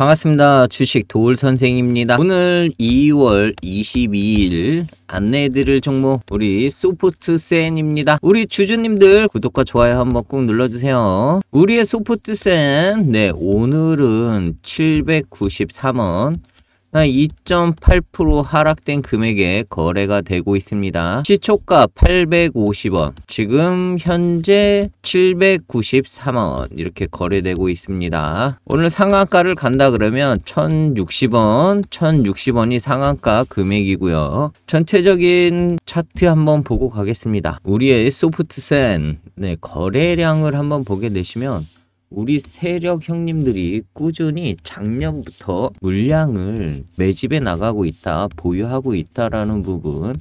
반갑습니다. 주식 도울 선생입니다. 오늘 2월 22일 안내해드릴 종목 우리 소프트센입니다. 우리 주주님들 구독과 좋아요 한번 꾹 눌러주세요. 우리의 소프트센 네 오늘은 793원 2.8% 하락된 금액에 거래가 되고 있습니다. 시초가 850원, 지금 현재 793원 이렇게 거래되고 있습니다. 오늘 상한가를 간다 그러면 1060원, 1060원이 상한가 금액이고요. 전체적인 차트 한번 보고 가겠습니다. 우리의 소프트센 네, 거래량을 한번 보게 되시면 우리 세력 형님들이 꾸준히 작년부터 물량을 매집에 나가고 있다, 보유하고 있다라는 부분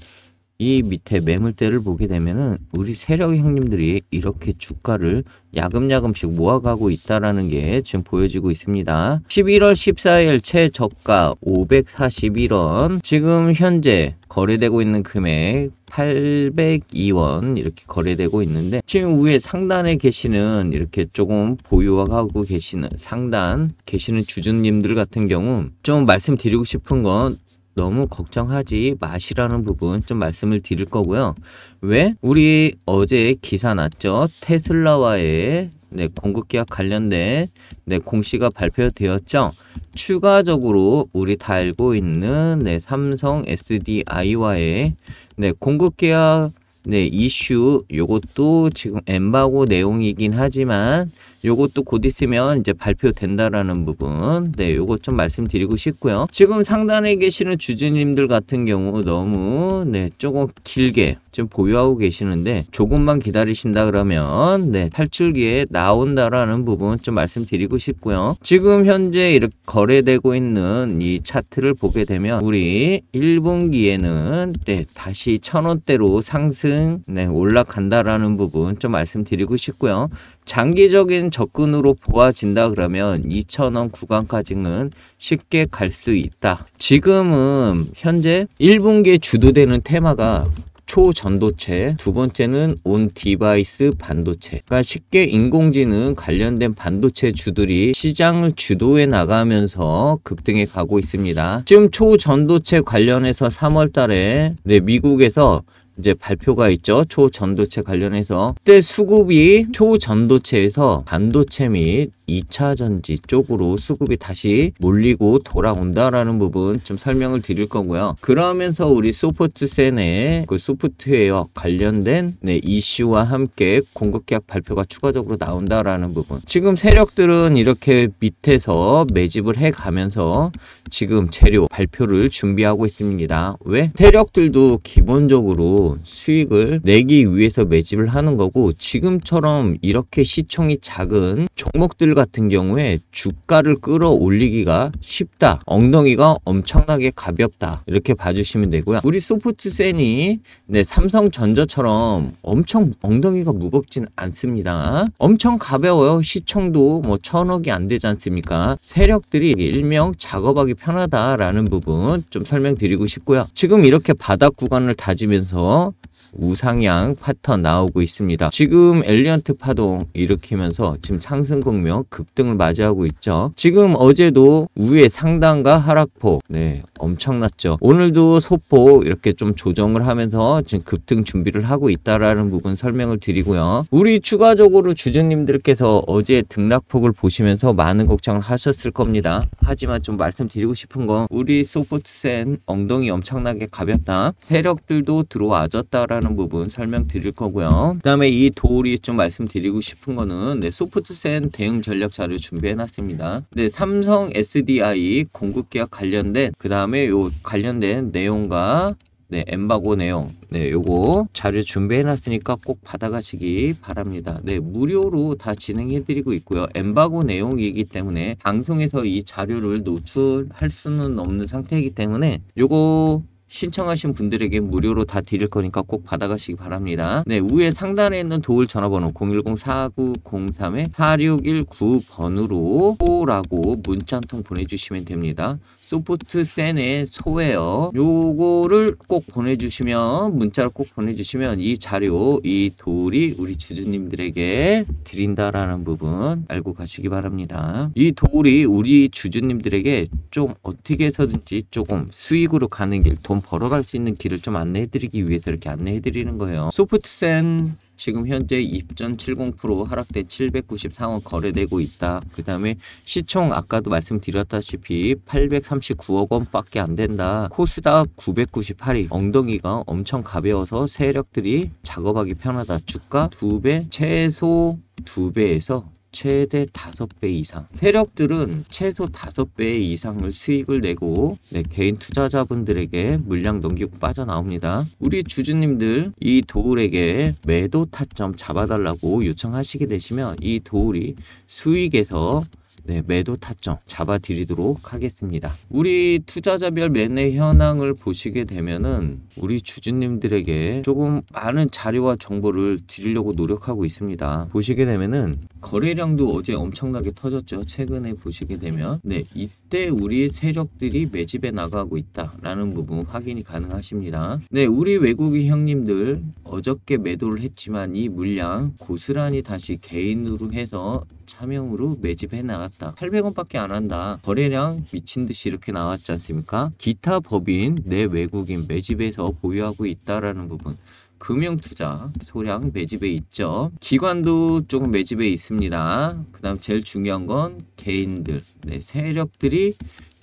이 밑에 매물대를 보게 되면은 우리 세력 형님들이 이렇게 주가를 야금야금씩 모아가고 있다라는 게 지금 보여지고 있습니다. 11월 14일 최저가 541원 지금 현재 거래되고 있는 금액 802원 이렇게 거래되고 있는데 지금 위에 상단에 계시는 이렇게 조금 보유하고 계시는 상단 계시는 주주님들 같은 경우 좀 말씀드리고 싶은 건 너무 걱정하지 마시라는 부분 좀 말씀을 드릴 거고요. 왜? 우리 어제 기사 났죠? 테슬라와의 네, 공급계약 관련된 네, 공시가 발표되었죠. 추가적으로 우리 다 알고 있는 네, 삼성 SDI와의 네, 공급계약 네, 이슈 요것도 지금 엠바고 내용이긴 하지만 요것도 곧 있으면 이제 발표된다라는 부분 네 요것 좀 말씀드리고 싶고요 지금 상단에 계시는 주주님들 같은 경우 너무 네 조금 길게 지금 보유하고 계시는데 조금만 기다리신다 그러면 네 탈출기에 나온다라는 부분 좀 말씀드리고 싶고요 지금 현재 이렇게 거래되고 있는 이 차트를 보게 되면 우리 1분기에는 네 다시 천원대로 상승 네 올라간다라는 부분 좀 말씀드리고 싶고요 장기적인 접근으로 보아진다 그러면 2,000원 구간까지는 쉽게 갈 수 있다. 지금은 현재 1분기에 주도되는 테마가 초전도체, 두 번째는 온 디바이스 반도체. 그러니까 쉽게 인공지능 관련된 반도체 주들이 시장을 주도해 나가면서 급등해 가고 있습니다. 지금 초전도체 관련해서 3월 달에 네, 미국에서 이제 발표가 있죠. 초전도체 관련해서 그때 수급이 초전도체에서 반도체 및 2차 전지 쪽으로 수급이 다시 몰리고 돌아온다라는 부분 좀 설명을 드릴 거고요. 그러면서 우리 소프트센의 그 소프트웨어 관련된 네, 이슈와 함께 공급계약 발표가 추가적으로 나온다라는 부분. 지금 세력들은 이렇게 밑에서 매집을 해 가면서 지금 재료 발표를 준비하고 있습니다. 왜? 세력들도 기본적으로 수익을 내기 위해서 매집을 하는 거고 지금처럼 이렇게 시총이 작은 종목들과 같은 경우에 주가를 끌어올리기가 쉽다. 엉덩이가 엄청나게 가볍다. 이렇게 봐주시면 되고요. 우리 소프트센이 네, 삼성전자처럼 엄청 엉덩이가 무겁진 않습니다. 엄청 가벼워요. 시청도뭐 천억이 안 되지 않습니까? 세력들이 일명 작업하기 편하다라는 부분 좀 설명드리고 싶고요. 지금 이렇게 바닥 구간을 다지면서 우상향 파턴 나오고 있습니다. 지금 엘리언트 파동 일으키면서 지금 상승 국면 급등을 맞이하고 있죠. 지금 어제도 우회 상단과 하락폭 네 엄청났죠. 오늘도 소폭 이렇게 좀 조정을 하면서 지금 급등 준비를 하고 있다라는 부분 설명을 드리고요. 우리 추가적으로 주주님들께서 어제 등락폭을 보시면서 많은 걱정을 하셨을 겁니다. 하지만 좀 말씀드리고 싶은 건 우리 소프트센 엉덩이 엄청나게 가볍다. 세력들도 들어와졌다라는 있라는 부분 설명드릴 거고요. 그다음에 이 도울이 좀 말씀드리고 싶은 거는 네, 소프트센 대응 전략 자료 준비해놨습니다. 네, 삼성 SDI 공급 계약 관련된 그다음에 요 관련된 내용과 네, 엠바고 내용. 네, 요거 자료 준비해 놨으니까 꼭 받아가시기 바랍니다. 네, 무료로 다 진행해 드리고 있고요. 엠바고 내용이기 때문에 방송에서 이 자료를 노출할 수는 없는 상태이기 때문에 요거 신청하신 분들에게 무료로 다 드릴 거니까 꼭 받아가시기 바랍니다. 네, 우회 상단에 있는 도울 전화번호 010-4903-4619번으로 호라고 문자 한 통 보내주시면 됩니다. 소프트 센의 소웨어 요거를 꼭 보내주시면 문자를 꼭 보내주시면 이 자료 이 돌이 우리 주주님들에게 드린다라는 부분 알고 가시기 바랍니다 이 돌이 우리 주주님들에게 좀 어떻게 해서든지 조금 수익으로 가는 길돈 좀 벌어갈 수 있는 길을 좀 안내해드리기 위해서 이렇게 안내해드리는 거예요. 소프트센 지금 현재 입전 70%하락대 794원 거래되고 있다. 그 다음에 시총 아까도 말씀드렸다시피 839억 원밖에 안 된다. 코스닥 9 9 8이 엉덩이가 엄청 가벼워서 세력들이 작업하기 편하다. 주가 2배 최소 2배에서 최대 5배 이상 세력들은 최소 5배 이상을 수익을 내고 네, 개인 투자자분들에게 물량 넘기고 빠져나옵니다 우리 주주님들 이 도울에게 매도 타점 잡아달라고 요청하시게 되시면 이 도울이 수익에서 네, 매도 타점 잡아드리도록 하겠습니다. 우리 투자자별 매매 현황을 보시게 되면은 우리 주주님들에게 조금 많은 자료와 정보를 드리려고 노력하고 있습니다. 보시게 되면은 거래량도 어제 엄청나게 터졌죠. 최근에 보시게 되면 네, 이 이때 우리의 세력들이 매집에 나가고 있다라는 부분 확인이 가능하십니다. 네, 우리 외국인 형님들 어저께 매도를 했지만 이 물량 고스란히 다시 개인으로 해서 차명으로 매집해 나갔다. 800원밖에 안 한다. 거래량 미친 듯이 이렇게 나왔지 않습니까? 기타 법인 내 외국인 매집에서 보유하고 있다라는 부분. 금융투자 소량 매집에 있죠. 기관도 조금 매집에 있습니다. 그 다음 제일 중요한 건 개인들, 네, 세력들이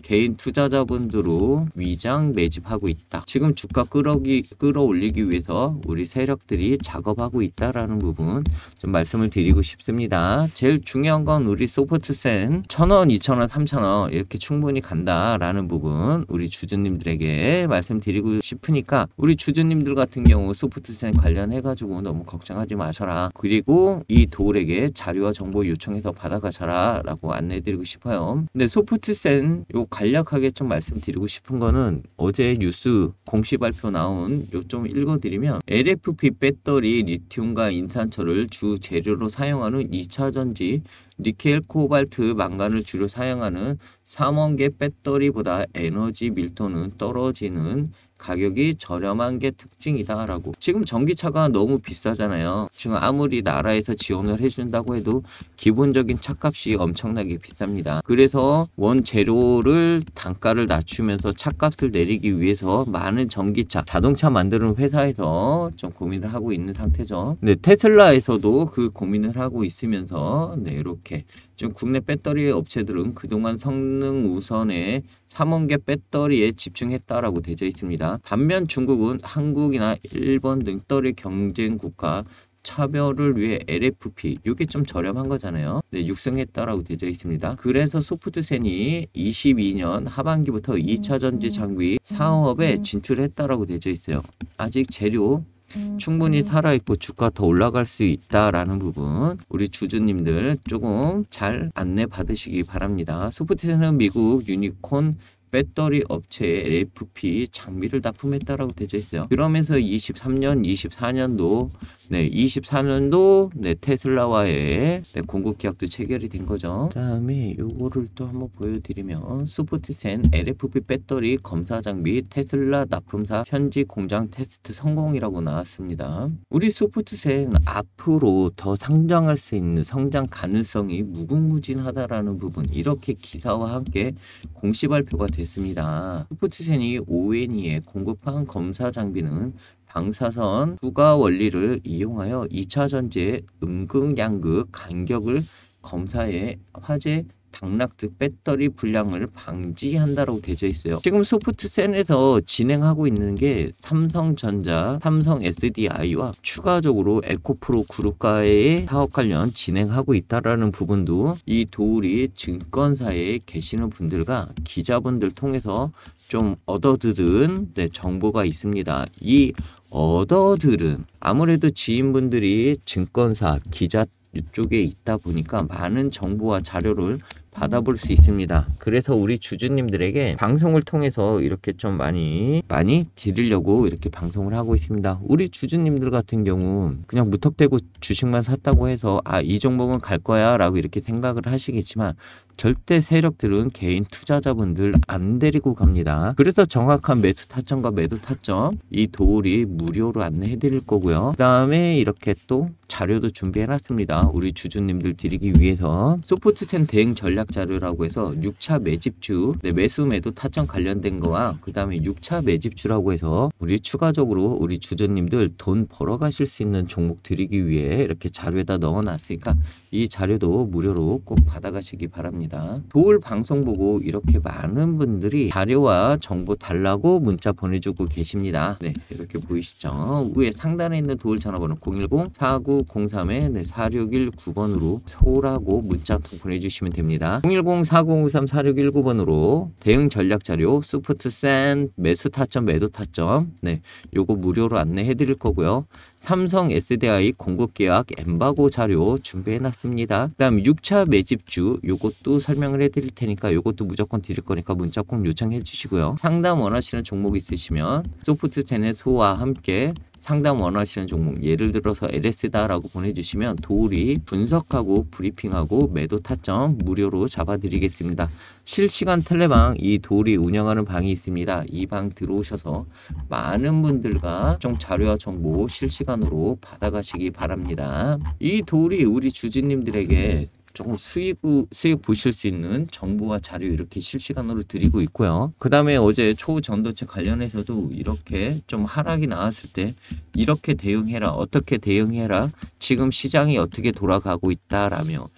개인 투자자분들로 위장 매집하고 있다. 지금 주가 끌어기, 끌어올리기 위해서 우리 세력들이 작업하고 있다라는 부분 좀 말씀을 드리고 싶습니다. 제일 중요한 건 우리 소프트센 1,000원, 2,000원, 3,000원 이렇게 충분히 간다라는 부분 우리 주주님들에게 말씀드리고 싶으니까 우리 주주님들 같은 경우 소프트센 관련해가지고 너무 걱정하지 마셔라. 그리고 이돌에게 자료와 정보 요청해서 받아가셔라 라고 안내해드리고 싶어요. 근데 소프트센 요 간략하게 좀 말씀드리고 싶은 거는 어제 뉴스 공시 발표 나온 요점 읽어드리면 LFP 배터리 리튬과 인산철을 주 재료로 사용하는 2차전지 니켈 코발트 망간을 주로 사용하는 3원계 배터리보다 에너지 밀도는 떨어지는 가격이 저렴한 게 특징이다라고. 지금 전기차가 너무 비싸잖아요. 지금 아무리 나라에서 지원을 해준다고 해도 기본적인 차값이 엄청나게 비쌉니다. 그래서 원재료를 단가를 낮추면서 차값을 내리기 위해서 많은 전기차, 자동차 만드는 회사에서 좀 고민을 하고 있는 상태죠. 네, 테슬라에서도 그 고민을 하고 있으면서 네, 이렇게 좀 국내 배터리 업체들은 그동안 성능 우선에 3원계 배터리에 집중했다라고 되어 있습니다. 반면 중국은 한국이나 일본 등떨이 경쟁 국가 차별을 위해 LFP 이게 좀 저렴한 거잖아요. 네, 육성했다라고 되어 있습니다. 그래서 소프트센이 22년 하반기부터 2차 전지 장비 사업에 음. 음. 진출했다라고 되어 있어요. 아직 재료 음, 충분히 살아있고 주가 더 올라갈 수 있다라는 부분 우리 주주님들 조금 잘 안내 받으시기 바랍니다. 소프트는 미국 유니콘 배터리 업체의 LFP 장비를 납품했다라고 되어 있어요. 그러면서 23년, 24년도 네, 24년도 네, 테슬라와의 네, 공급 계약도 체결이 된 거죠. 그 다음에 요거를 또 한번 보여드리면 소프트센 LFP 배터리 검사 장비 테슬라 납품사 현지 공장 테스트 성공이라고 나왔습니다. 우리 소프트센 앞으로 더상장할수 있는 성장 가능성이 무궁무진하다라는 부분 이렇게 기사와 함께 공시 발표가 됐습니다. 됐습니다. 후프트센이 ONE의 공급한 검사 장비는 방사선 부가 원리를 이용하여 2차 전지의 음극 양극 간격을 검사해 화재 당락등 배터리 불량을 방지한다라고 되어 있어요. 지금 소프트센에서 진행하고 있는 게 삼성전자, 삼성 SDI와 추가적으로 에코프로 그룹과의 사업 관련 진행하고 있다라는 부분도 이도우리 증권사에 계시는 분들과 기자분들 통해서 좀얻어들는 네, 정보가 있습니다. 이 얻어들은 아무래도 지인분들이 증권사, 기자 쪽에 있다 보니까 많은 정보와 자료를 받아볼 수 있습니다. 그래서 우리 주주님들에게 방송을 통해서 이렇게 좀 많이 많이 드리려고 이렇게 방송을 하고 있습니다. 우리 주주님들 같은 경우 그냥 무턱대고 주식만 샀다고 해서 아 이 종목은 갈 거야 라고 이렇게 생각을 하시겠지만 절대 세력들은 개인 투자자분들 안 데리고 갑니다. 그래서 정확한 매수 타점과 매도 타점 이 도울이 무료로 안내해 드릴 거고요. 그 다음에 이렇게 또 자료도 준비해놨습니다. 우리 주주님들 드리기 위해서 소프트텐 대응 전략 자료라고 해서 6차 매집주 네, 매수 매도 타점 관련된 거와 그 다음에 6차 매집주라고 해서 우리 추가적으로 우리 주주님들 돈 벌어 가실 수 있는 종목 드리기 위해 이렇게 자료에다 넣어놨으니까 이 자료도 무료로 꼭 받아가시기 바랍니다. 도울 방송 보고 이렇게 많은 분들이 자료와 정보 달라고 문자 보내주고 계십니다. 네 이렇게 보이시죠? 위에 상단에 있는 도울 전화번호 010 49 1903에 네, 4619번으로 서울하고 문자 통 보내주시면 됩니다. 010-4053-4619번으로 대응 전략 자료, 소프트 센, 매수 타점, 매도 타점, 네, 요거 무료로 안내해드릴 거고요. 삼성 SDI 공급계약 엠바고 자료 준비해놨습니다. 그 다음 6차 매집주 요것도 설명을 해드릴 테니까 요것도 무조건 드릴 거니까 문자 꼭 요청해 주시고요. 상담 원하시는 종목 있으시면 소프트 텐의 소와 함께 상담 원하시는 종목 예를 들어서 LS다라고 보내주시면 도우리 분석하고 브리핑하고 매도 타점 무료로 잡아드리겠습니다. 실시간 텔레방 이 도우리 운영하는 방이 있습니다. 이 방 들어오셔서 많은 분들과 좀 자료와 정보 실시간 10만원으로 받아가시기 바랍니다. 이 돌이 우리 주주님들에게 조금 수익, 수익 보실 수 있는 정보와 자료 이렇게 실시간으로 드리고 있고요. 그 다음에 어제 초전도체 관련해서도 이렇게 좀 하락이 나왔을 때 이렇게 대응해라, 어떻게 대응해라, 지금 시장이 어떻게 돌아가고 있다라며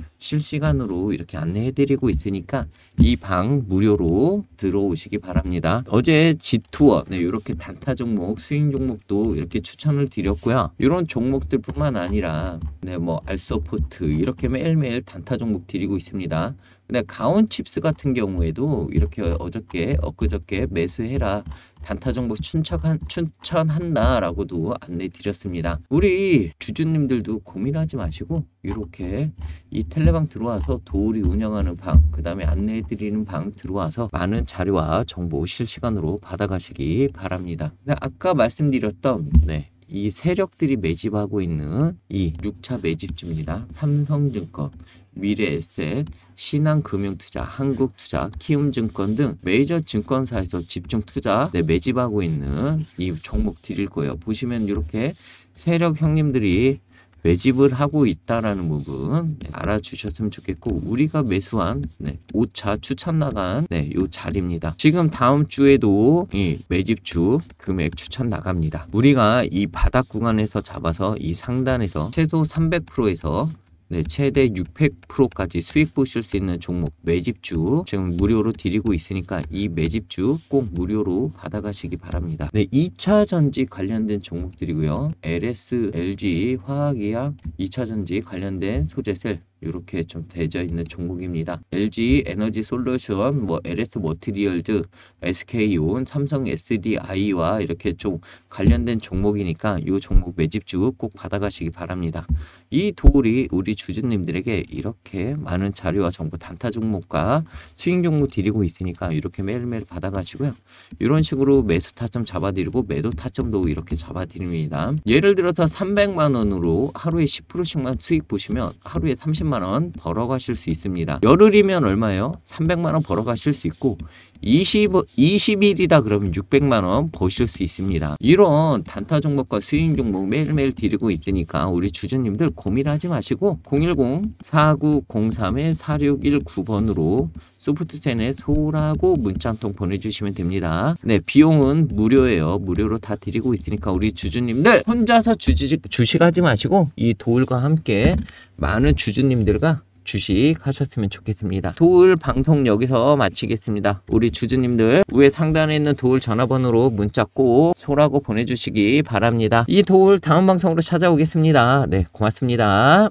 실시간으로 이렇게 안내해드리고 있으니까 이 방 무료로 들어오시기 바랍니다. 어제 지투어 네, 이렇게 단타 종목, 수익 종목도 이렇게 추천을 드렸고요. 이런 종목들뿐만 아니라 네, 뭐알소포트 이렇게 매일매일 단타 종목 드리고 있습니다. 근데 가온칩스 같은 경우에도 이렇게 어저께 엊그저께 매수해라 단타 정보 춘천한, 춘천한다라고도 안내 드렸습니다. 우리 주주님들도 고민하지 마시고 이렇게 이 텔레방 들어와서 도우리 운영하는 방, 그 다음에 안내해 드리는 방 들어와서 많은 자료와 정보 실시간으로 받아가시기 바랍니다. 아까 말씀드렸던 네, 이 세력들이 매집하고 있는 이 6차 매집주입니다. 삼성증권, 미래에셋, 신한금융투자, 한국투자, 키움증권 등 메이저 증권사에서 집중 투자 네, 매집하고 있는 이 종목들일 거예요. 보시면 이렇게 세력 형님들이 매집을 하고 있다라는 부분 네, 알아주셨으면 좋겠고 우리가 매수한 네, 5차 추천 나간 네, 요 자리입니다. 지금 다음 주에도 이 매집주 금액 추천 나갑니다. 우리가 이 바닥 구간에서 잡아서 이 상단에서 최소 300%에서 네, 최대 600%까지 수익 보실 수 있는 종목 매집주 지금 무료로 드리고 있으니까 이 매집주 꼭 무료로 받아가시기 바랍니다. 네, 2차 전지 관련된 종목들이고요. LS, LG, 화학의학, 2차 전지 관련된 소재셀 이렇게 좀 되어 있는 종목입니다. LG 에너지 솔루션, 뭐 LS 머티리얼즈, SK u 온 삼성 SDI와 이렇게 좀 관련된 종목이니까 이 종목 매집주 꼭 받아가시기 바랍니다. 이 도울이 우리 주주님들에게 이렇게 많은 자료와 정보 단타 종목과 수익 종목 드리고 있으니까 이렇게 매일매일 받아가시고요. 이런 식으로 매수 타점 잡아드리고 매도 타점도 이렇게 잡아드립니다. 예를 들어서 300만 원으로 하루에 10%씩만 수익 보시면 하루에 30만 원 370만 원 벌어가실 수 있습니다. 열흘이면 얼마예요? 300만 원 벌어가실 수 있고 20, 20일이다 그러면 600만 원 버실 수 있습니다. 이런 단타 종목과 수익 종목 매일매일 드리고 있으니까 우리 주주님들 고민하지 마시고 010-4903-4619번으로 소프트센에 소라고 문자 한 통 보내주시면 됩니다. 네, 비용은 무료예요. 무료로 다 드리고 있으니까 우리 주주님들 혼자서 주식, 주식하지 마시고 이 도울과 함께 많은 주주님 주주님들과 주식 하셨으면 좋겠습니다. 도울 방송 여기서 마치겠습니다. 우리 주주님들 위에 상단에 있는 도울 전화번호로 문자 꼭 소라고 보내주시기 바랍니다. 이 도울 다음 방송으로 찾아오겠습니다. 네, 고맙습니다.